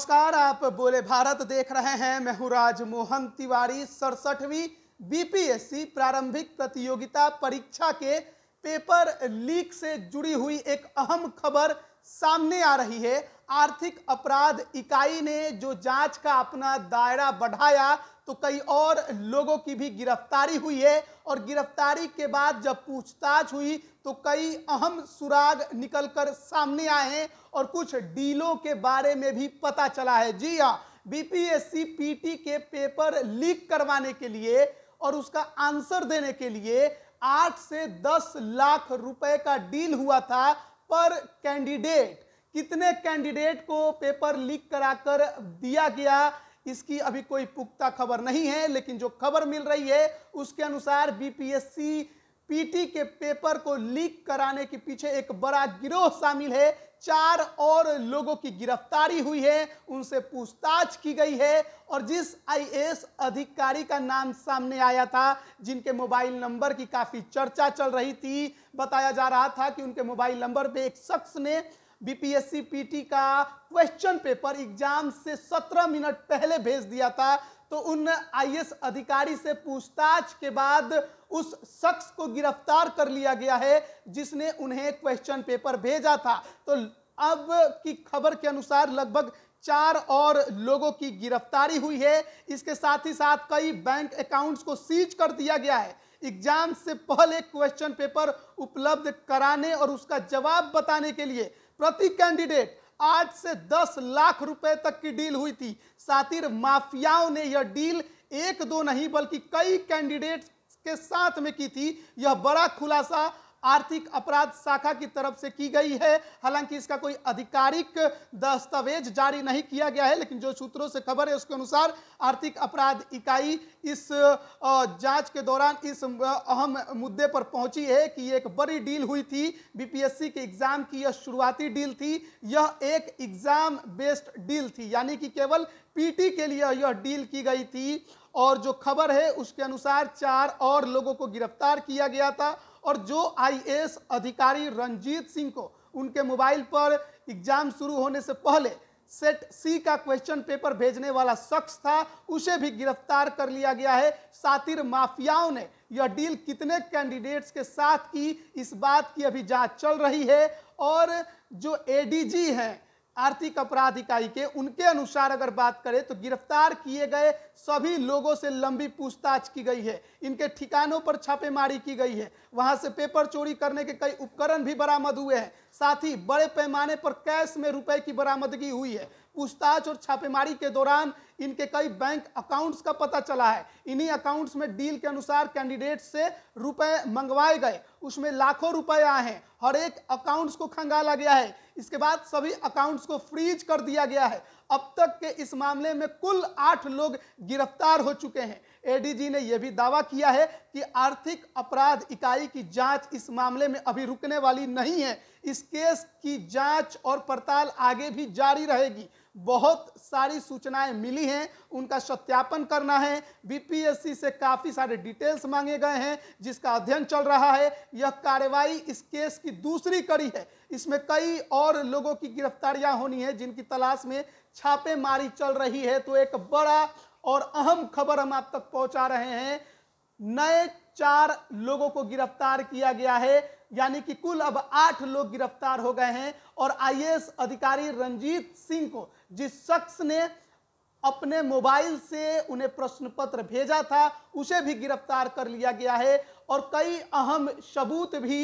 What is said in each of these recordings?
नमस्कार आप बोले भारत देख रहे हैं मैं हूँ राजमोहन तिवारी सड़सठवीं बीपीएससी प्रारंभिक प्रतियोगिता परीक्षा के पेपर लीक से जुड़ी हुई एक अहम खबर सामने आ रही है आर्थिक अपराध इकाई ने जो जांच का अपना दायरा बढ़ाया तो कई और लोगों की भी गिरफ्तारी हुई है और गिरफ्तारी के बाद जब पूछताछ हुई तो कई अहम सुराग निकलकर सामने आए हैं और कुछ डीलों के बारे में भी पता चला है जी हाँ बीपीएससी पीटी के पेपर लीक करवाने के लिए और उसका आंसर देने के लिए आठ से दस लाख रुपए का डील हुआ था पर कैंडिडेट कितने कैंडिडेट को पेपर लीक कराकर दिया गया इसकी अभी कोई पुख्ता खबर नहीं है लेकिन जो खबर मिल रही है उसके अनुसार बीपीएससी पीटी के पेपर को लीक कराने के पीछे एक बड़ा गिरोह शामिल है चार और लोगों की गिरफ्तारी हुई है उनसे पूछताछ की गई है और जिस आईएएस अधिकारी का नाम सामने आया था जिनके मोबाइल नंबर की काफ़ी चर्चा चल रही थी बताया जा रहा था कि उनके मोबाइल नंबर पे एक शख्स ने बीपीएससी पीटी का क्वेश्चन पेपर एग्जाम से 17 मिनट पहले भेज दिया था तो उन आईएएस अधिकारी से पूछताछ के बाद उस शख्स को गिरफ्तार कर लिया गया है जिसने उन्हें क्वेश्चन पेपर भेजा था तो अब की खबर के अनुसार लगभग चार और लोगों की गिरफ्तारी हुई है इसके साथ ही साथ कई बैंक अकाउंट्स को सीज कर दिया गया है एग्जाम से पहले क्वेश्चन पेपर उपलब्ध कराने और उसका जवाब बताने के लिए प्रति कैंडिडेट आठ से दस लाख रुपए तक की डील हुई थी सातिर माफियाओं ने यह डील एक दो नहीं बल्कि कई कैंडिडेट के साथ में की थी यह बड़ा खुलासा आर्थिक अपराध शाखा की तरफ से की गई है हालांकि इसका कोई आधिकारिक दस्तावेज जारी नहीं किया गया है लेकिन जो सूत्रों से खबर है उसके अनुसार आर्थिक अपराध इकाई इस जांच के दौरान इस अहम मुद्दे पर पहुंची है कि एक बड़ी डील हुई थी बीपीएससी के एग्जाम की यह शुरुआती डील थी यह एक एग्जाम बेस्ड डील थी यानी कि केवल पी के लिए यह डील की गई थी और जो खबर है उसके अनुसार चार और लोगों को गिरफ्तार किया गया था और जो आईएएस अधिकारी रंजीत सिंह को उनके मोबाइल पर एग्जाम शुरू होने से पहले सेट सी का क्वेश्चन पेपर भेजने वाला शख्स था उसे भी गिरफ्तार कर लिया गया है सातिर माफियाओं ने यह डील कितने कैंडिडेट्स के साथ की इस बात की अभी जांच चल रही है और जो एडीजी हैं आर्थिक अपराध इकाई के उनके अनुसार अगर बात करें तो गिरफ्तार किए गए सभी लोगों से लंबी पूछताछ की गई है इनके ठिकानों पर छापेमारी की गई है वहां से पेपर चोरी करने के कई उपकरण भी बरामद हुए हैं साथ ही बड़े पैमाने पर कैश में रुपए की बरामदगी हुई है पूछताछ और छापेमारी के दौरान इनके कई बैंक अकाउंट्स का पता चला है इन्हीं अकाउंट्स में डील के अनुसार कैंडिडेट से रुपए मंगवाए गए उसमें लाखों रुपए आए हैं हर एक अकाउंट्स को खंगाला गया है इसके बाद सभी अकाउंट्स को फ्रीज कर दिया गया है अब तक के इस मामले में कुल आठ लोग गिरफ्तार हो चुके हैं एडीजी ने यह भी दावा किया है कि आर्थिक अपराध इकाई की जांच इस मामले में अभी रुकने वाली नहीं है इस केस की जांच और पड़ताल आगे भी जारी रहेगी बहुत सारी सूचनाएं मिली हैं उनका सत्यापन करना है बीपीएससी से काफ़ी सारे डिटेल्स मांगे गए हैं जिसका अध्ययन चल रहा है यह कार्रवाई इस केस की दूसरी कड़ी है इसमें कई और लोगों की गिरफ्तारियां होनी है जिनकी तलाश में छापेमारी चल रही है तो एक बड़ा और अहम खबर हम आप तक पहुंचा रहे हैं नए चार लोगों को गिरफ्तार किया गया है यानी कि कुल अब आठ लोग गिरफ्तार हो गए हैं और आई अधिकारी रंजीत सिंह को जिस शख्स ने अपने मोबाइल से उन्हें प्रश्न पत्र भेजा था उसे भी गिरफ्तार कर लिया गया है और कई अहम सबूत भी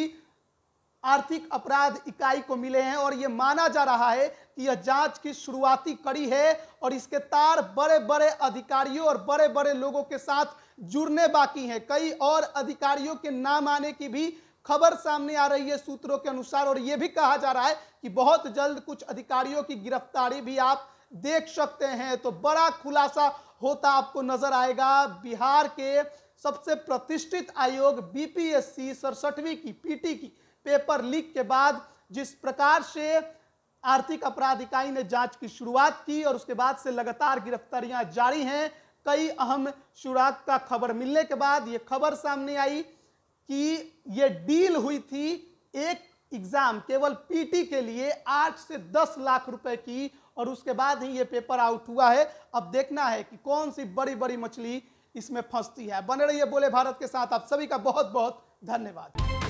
आर्थिक अपराध इकाई को मिले हैं और ये माना जा रहा है कि यह जांच की शुरुआती कड़ी है और इसके तार बड़े बड़े अधिकारियों और बड़े बड़े लोगों के साथ जुड़ने बाकी हैं कई और अधिकारियों के नाम आने की भी खबर सामने आ रही है सूत्रों के अनुसार और ये भी कहा जा रहा है कि बहुत जल्द कुछ अधिकारियों की गिरफ्तारी भी आप देख सकते हैं तो बड़ा खुलासा होता आपको नजर आएगा बिहार के सबसे प्रतिष्ठित आयोग बीपीएससी सड़सठवीं की पीटी की पेपर लीक के बाद जिस प्रकार से आर्थिक अपराध इकाई ने जांच की शुरुआत की और उसके बाद से लगातार गिरफ्तारियां जारी हैं कई अहम शुरुआत का खबर मिलने के बाद ये खबर सामने आई कि ये डील हुई थी एक एग्जाम केवल पीटी के लिए आठ से दस लाख रुपए की और उसके बाद ही ये पेपर आउट हुआ है अब देखना है कि कौन सी बड़ी बड़ी मछली इसमें फंसती है बने रहिए बोले भारत के साथ आप सभी का बहुत बहुत धन्यवाद